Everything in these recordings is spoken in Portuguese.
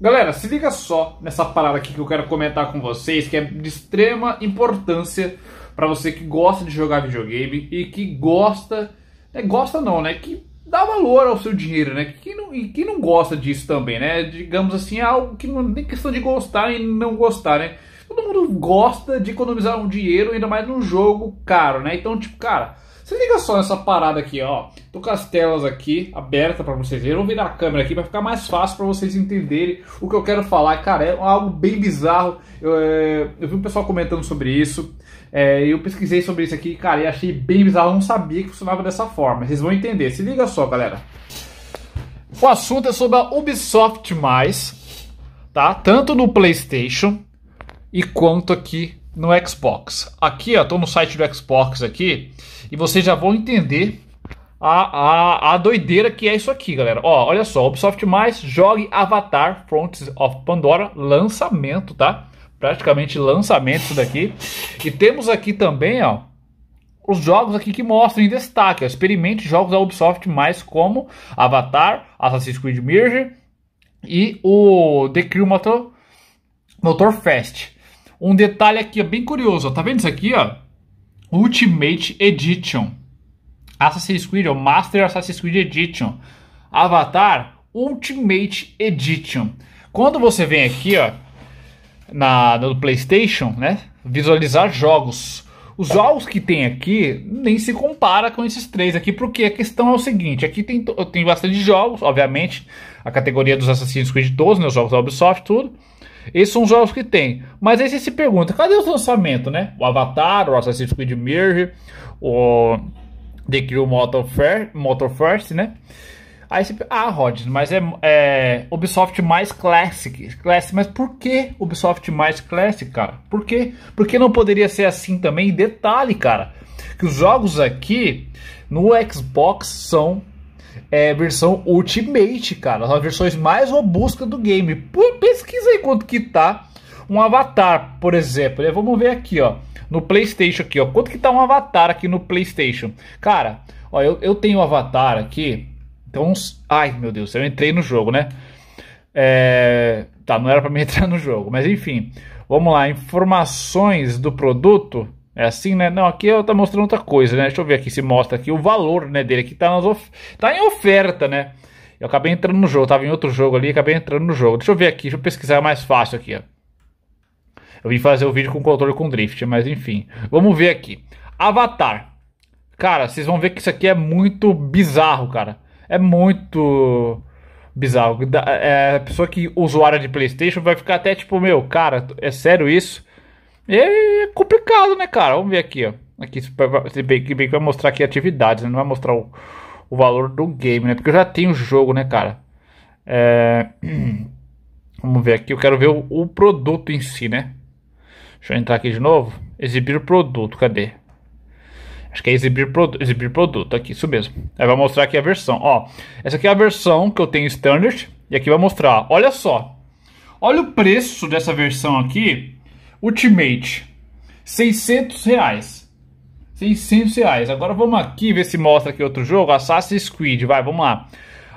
Galera, se liga só nessa parada aqui que eu quero comentar com vocês, que é de extrema importância para você que gosta de jogar videogame e que gosta, né, gosta não, né, que dá valor ao seu dinheiro, né? Que não, e quem não gosta disso também, né? Digamos assim, é algo que não tem questão de gostar e não gostar, né? Todo mundo gosta de economizar um dinheiro, ainda mais num jogo caro, né? Então, tipo, cara, se liga só nessa parada aqui, ó. Tô com as telas aqui aberta para vocês verem. Eu vou virar a câmera aqui para ficar mais fácil para vocês entenderem o que eu quero falar. Cara, é algo bem bizarro. Eu, é, eu vi um pessoal comentando sobre isso. É, eu pesquisei sobre isso aqui, cara, e achei bem bizarro. Eu não sabia que funcionava dessa forma. Vocês vão entender. Se liga só, galera. O assunto é sobre a Ubisoft mais, tá? Tanto no PlayStation e quanto aqui no Xbox. Aqui, ó, tô no site do Xbox aqui e vocês já vão entender a, a, a doideira que é isso aqui, galera. Ó, olha só, Ubisoft mais jogue Avatar Fronts of Pandora, lançamento, tá? Praticamente lançamento isso daqui. E temos aqui também, ó, os jogos aqui que mostram em destaque. Ó, experimente jogos da Ubisoft mais como Avatar, Assassin's Creed Mirage e o The Crew Motor, Motor Fest. Um detalhe aqui ó, bem curioso, ó, tá vendo isso aqui, ó? Ultimate Edition Assassin's Creed, ou Master Assassin's Creed Edition, Avatar Ultimate Edition. Quando você vem aqui, ó, na, no PlayStation, né, visualizar jogos. Os jogos que tem aqui nem se compara com esses três aqui, porque a questão é o seguinte: aqui tem, tem bastante jogos, obviamente, a categoria dos Assassin's Creed 12, né, os jogos da Ubisoft, tudo. Esses são os jogos que tem. Mas aí você se pergunta: cadê os lançamentos, né? O Avatar, o Assassin's Creed Mirror, o The Crew Motor, Fair, Motor First, né? Aí você, ah, Rod, mas é, é, Ubisoft mais Classic. Classic, mas por que Ubisoft mais Classic, cara? Por quê? Porque não poderia ser assim também? E detalhe, cara, que os jogos aqui no Xbox são é, versão Ultimate, cara. As versões mais robustas do game. Pô, pesquisa aí quanto que tá um avatar, por exemplo. É, vamos ver aqui, ó, no PlayStation aqui, ó. Quanto que tá um avatar aqui no PlayStation? Cara, ó, eu, eu tenho um avatar aqui. Então, uns... ai, meu Deus, eu entrei no jogo, né? É... Tá, não era para mim entrar no jogo, mas enfim. Vamos lá, informações do produto. É assim, né? Não, aqui tá mostrando outra coisa, né? Deixa eu ver aqui se mostra aqui o valor, né, dele. Aqui tá, nas of... tá em oferta, né? Eu acabei entrando no jogo, tava em outro jogo ali, acabei entrando no jogo. Deixa eu ver aqui, deixa eu pesquisar mais fácil aqui, ó. Eu vim fazer o vídeo com controle com drift, mas enfim. Vamos ver aqui. Avatar. Cara, vocês vão ver que isso aqui é muito bizarro, cara. É muito bizarro. É, a pessoa que usuária de PlayStation vai ficar até tipo, meu, cara, é sério isso? E é, é complicado, né, cara? Vamos ver aqui, ó. Aqui se bem que vai mostrar aqui atividades, né? não vai mostrar o, o valor do game, né? Porque eu já tenho o jogo, né, cara? É... Vamos ver aqui, eu quero ver o, o produto em si, né? Deixa eu entrar aqui de novo. Exibir produto, cadê? Acho que é exibir, produ exibir produto, aqui, isso mesmo. Aí vai mostrar aqui a versão, ó. Essa aqui é a versão que eu tenho standard. E aqui vai mostrar, olha só. Olha o preço dessa versão aqui. Ultimate. 600 reais. 600 reais. Agora vamos aqui ver se mostra aqui outro jogo. Assassin's Creed, vai, vamos lá.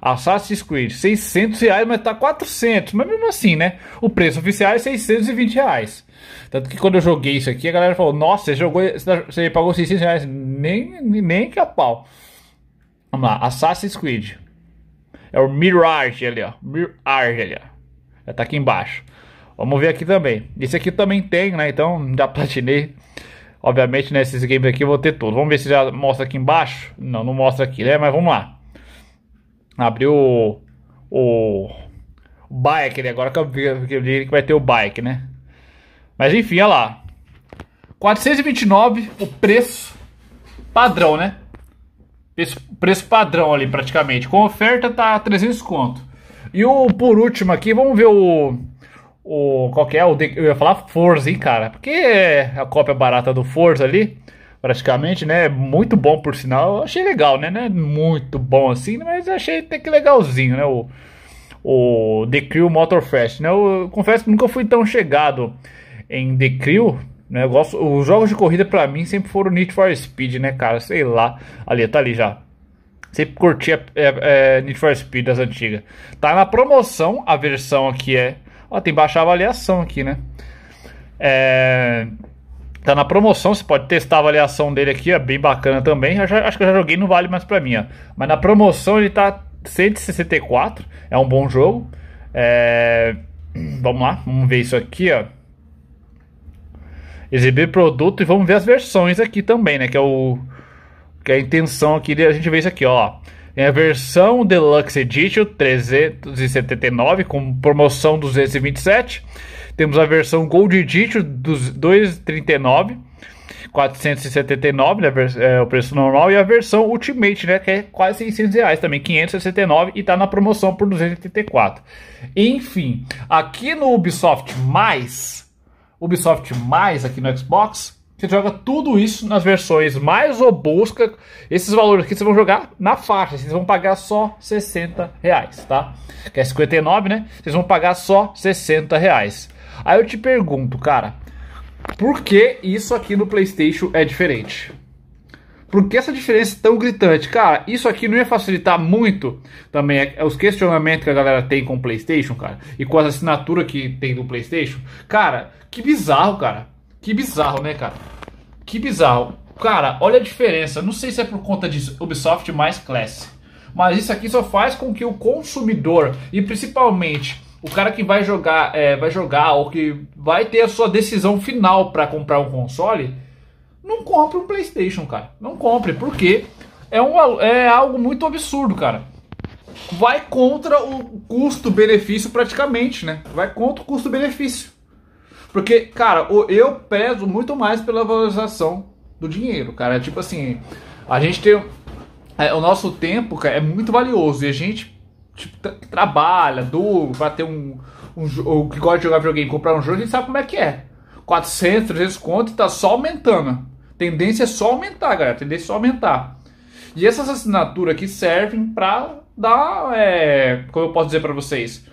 Assassin's Creed, 600 reais, mas tá 400. Mas mesmo assim, né? O preço oficial é 620 reais. Tanto que quando eu joguei isso aqui, a galera falou: Nossa, você, jogou, você tá, pagou 600 reais. Nem, nem que a pau. Vamos lá, Assassin's Creed. É o Mirage ali, ó. Mirage ali, ó. Já tá aqui embaixo. Vamos ver aqui também. Esse aqui também tem, né? Então já platinei. Obviamente, nesses né, games aqui eu vou ter tudo. Vamos ver se já mostra aqui embaixo. Não, não mostra aqui, né? Mas vamos lá. Abriu o, o bike, agora que eu, vi, que vai ter o bike, né? Mas enfim, olha lá. 429 o preço padrão, né? Preço, preço padrão ali praticamente. Com oferta tá 300 conto. E o por último aqui, vamos ver o o qual é o eu ia falar Forza, hein, cara? Porque é a cópia barata do Forza ali praticamente, né? Muito bom, por sinal. Eu achei legal, né? Não é muito bom assim, mas achei até que legalzinho, né? O, o The Crew Motorfest, né? Eu, eu confesso que nunca fui tão chegado em The Crew, né? Eu gosto, os jogos de corrida para mim sempre foram Need for Speed, né, cara? Sei lá. Ali, tá ali já. Sempre curti é, é, Need for Speed das antigas. Tá na promoção a versão aqui é. Ó, tem baixa avaliação aqui, né? É. Tá na promoção, você pode testar a avaliação dele aqui, é bem bacana também. Já, acho que eu já joguei, não vale mais pra mim. Ó. Mas na promoção ele tá 164, é um bom jogo. É... Vamos lá, vamos ver isso aqui, ó. Exibir produto e vamos ver as versões aqui também, né? Que é o que é a intenção aqui de a gente ver isso aqui, ó. Tem a versão Deluxe Edition 379 com promoção 227 temos a versão Gold Edition dos 239, 479, né, é o preço normal, e a versão Ultimate, né, que é quase 600 reais também, 569 e tá na promoção por 284. Enfim, aqui no Ubisoft Mais, Ubisoft Mais aqui no Xbox, você joga tudo isso nas versões mais robustas. Esses valores aqui vocês vão jogar na faixa. Vocês vão pagar só 60 reais, tá? Que é 59, né? Vocês vão pagar só 60 reais. Aí eu te pergunto, cara. Por que isso aqui no PlayStation é diferente? Por que essa diferença é tão gritante? Cara, isso aqui não ia facilitar muito também é, é os questionamentos que a galera tem com o PlayStation, cara, e com as assinaturas que tem do PlayStation? Cara, que bizarro, cara. Que bizarro, né, cara? Que bizarro. Cara, olha a diferença. Não sei se é por conta de Ubisoft mais classe, Mas isso aqui só faz com que o consumidor, e principalmente o cara que vai jogar, é, vai jogar ou que vai ter a sua decisão final para comprar um console, não compre um PlayStation, cara. Não compre, porque é, um, é algo muito absurdo, cara. Vai contra o custo-benefício praticamente, né? Vai contra o custo-benefício. Porque, cara, eu peso muito mais pela valorização do dinheiro, cara. É tipo assim, a gente tem. É, o nosso tempo, cara, é muito valioso. E a gente tipo, trabalha duro pra ter um. um que gosta de jogar videogame, comprar um jogo, a gente sabe como é que é. 400, 300 conto e tá só aumentando. Tendência é só aumentar, galera. Tendência é só aumentar. E essas assinaturas aqui servem pra dar. É, como eu posso dizer para vocês?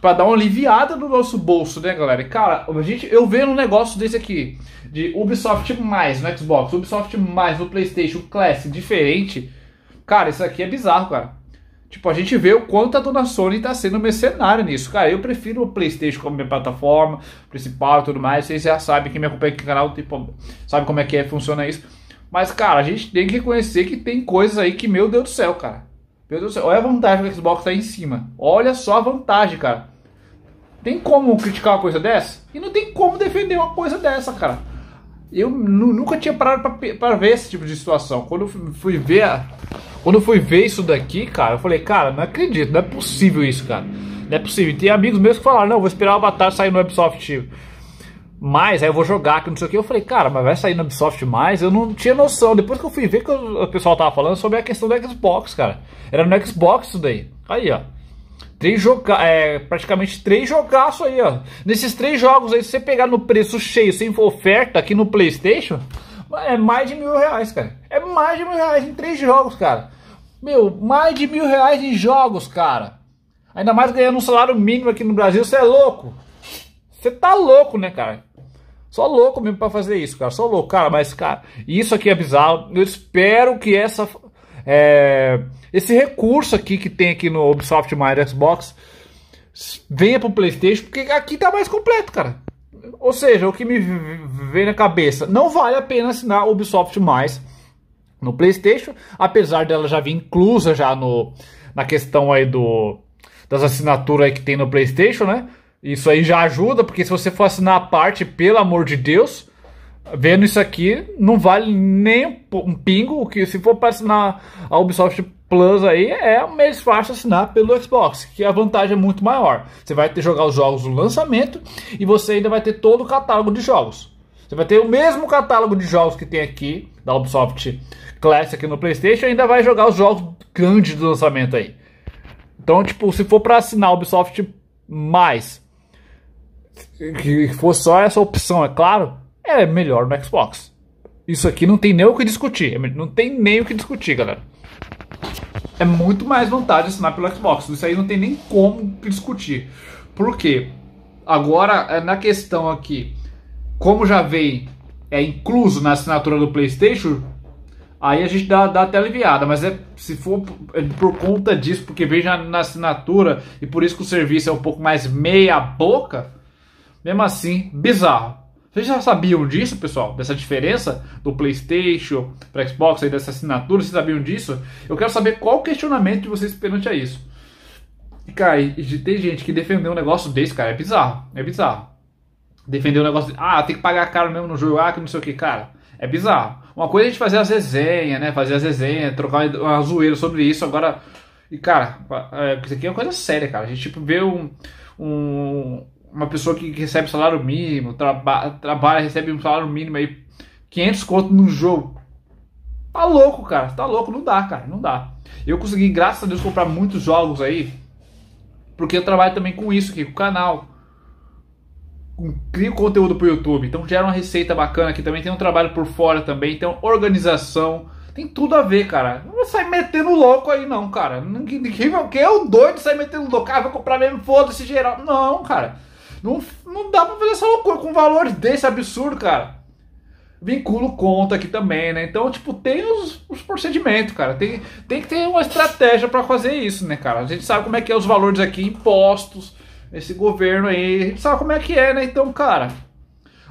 para dar uma aliviada no nosso bolso, né, galera? Cara, a gente, eu vendo um negócio desse aqui, de Ubisoft mais no Xbox, Ubisoft mais no PlayStation Classic, diferente. Cara, isso aqui é bizarro, cara. Tipo, a gente vê o quanto a dona Sony tá sendo mercenária nisso. Cara, eu prefiro o PlayStation como minha plataforma principal e tudo mais. Vocês já sabem, quem me acompanha aqui no canal tipo, sabe como é que é, funciona isso. Mas, cara, a gente tem que reconhecer que tem coisas aí que, meu Deus do céu, cara. Meu Deus do céu, olha a vantagem que o Xbox tá aí em cima. Olha só a vantagem, cara. Tem como criticar uma coisa dessa? E não tem como defender uma coisa dessa, cara. Eu nunca tinha parado para ver esse tipo de situação. Quando eu fui ver a, quando fui ver isso daqui, cara, eu falei, cara, não acredito, não é possível isso, cara. Não é possível. Tem amigos meus que falaram, não, vou esperar o Avatar sair no Ubisoft mais, aí eu vou jogar que não sei o que. Eu falei, cara, mas vai sair na Ubisoft mais? Eu não tinha noção. Depois que eu fui ver que o pessoal tava falando sobre a questão do Xbox, cara. Era no Xbox isso daí. Aí, ó. Três joga é, praticamente três jogaços aí, ó. Nesses três jogos aí, se você pegar no preço cheio, sem oferta aqui no Playstation, é mais de mil reais, cara. É mais de mil reais em três jogos, cara. Meu, mais de mil reais em jogos, cara. Ainda mais ganhando um salário mínimo aqui no Brasil, você é louco. Você tá louco, né, cara? Só louco mesmo pra fazer isso, cara. Só louco, cara. Mas, cara, isso aqui é bizarro. Eu espero que essa. É, esse recurso aqui que tem aqui no Ubisoft Mind Xbox venha pro PlayStation, porque aqui tá mais completo, cara. Ou seja, o que me vem na cabeça, não vale a pena assinar o Ubisoft mais no PlayStation, apesar dela já vir inclusa já no na questão aí do das assinaturas aí que tem no PlayStation, né? Isso aí já ajuda, porque se você for assinar a parte, pelo amor de Deus, vendo isso aqui, não vale nem um pingo. que Se for para assinar a Ubisoft Plus aí, é mais fácil assinar pelo Xbox, que a vantagem é muito maior. Você vai ter jogar os jogos no lançamento e você ainda vai ter todo o catálogo de jogos. Você vai ter o mesmo catálogo de jogos que tem aqui, da Ubisoft Classic aqui no PlayStation, e ainda vai jogar os jogos grandes do lançamento aí. Então, tipo, se for para assinar a Ubisoft mais que fosse só essa opção, é claro, é melhor no Xbox. Isso aqui não tem nem o que discutir. É não tem nem o que discutir, galera. É muito mais vantagem assinar pelo Xbox. Isso aí não tem nem como discutir. Por quê? Agora, é, na questão aqui, como já vem é incluso na assinatura do PlayStation, aí a gente dá, dá até aliviada, mas é se for é por conta disso, porque já na assinatura e por isso que o serviço é um pouco mais meia boca, mesmo assim, bizarro. Vocês já sabiam disso, pessoal? Dessa diferença do PlayStation para Xbox aí dessa assinatura? Vocês sabiam disso? Eu quero saber qual o questionamento de vocês perante a isso. E, cara, e, tem gente que defendeu um negócio desse, cara, é bizarro. É bizarro. Defender um negócio de, ah, tem que pagar caro mesmo no jogo, ah, que não sei o que, cara. É bizarro. Uma coisa é a gente fazer as resenhas, né? Fazer as resenhas, trocar uma zoeira sobre isso. Agora, e cara, é, isso aqui é uma coisa séria, cara. A gente, tipo, vê um, um, uma pessoa que recebe salário mínimo, traba trabalha, recebe um salário mínimo aí, 500 conto num jogo. Tá louco, cara, tá louco, não dá, cara, não dá. Eu consegui, graças a Deus, comprar muitos jogos aí, porque eu trabalho também com isso aqui, com o canal. crio conteúdo pro YouTube, então gera uma receita bacana aqui também, tem um trabalho por fora também, então organização, tem tudo a ver, cara. Não sai metendo louco aí, não, cara. Ninguém, ninguém, quem é o doido de sair metendo louco? Ah, vou comprar mesmo, foda-se geral. Não, cara. Não, não dá pra fazer essa loucura com um valor desse absurdo, cara. Vinculo conta aqui também, né? Então, tipo, tem os, os procedimentos, cara. Tem, tem que ter uma estratégia para fazer isso, né, cara? A gente sabe como é que é os valores aqui, impostos, esse governo aí. A gente sabe como é que é, né? Então, cara.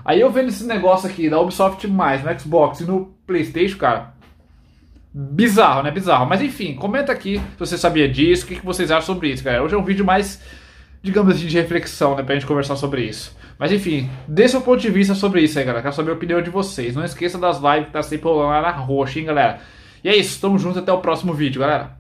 Aí eu vendo esse negócio aqui da Ubisoft mais no Xbox e no PlayStation, cara. Bizarro, né? Bizarro. Mas enfim, comenta aqui se você sabia disso, o que, que vocês acham sobre isso, cara. Hoje é um vídeo mais digamos assim, de reflexão, né, pra gente conversar sobre isso. Mas enfim, dê seu ponto de vista sobre isso aí, galera. Quero saber a opinião de vocês. Não esqueça das lives que tá sempre rolando lá na roxa, hein, galera. E é isso, tamo junto, até o próximo vídeo, galera.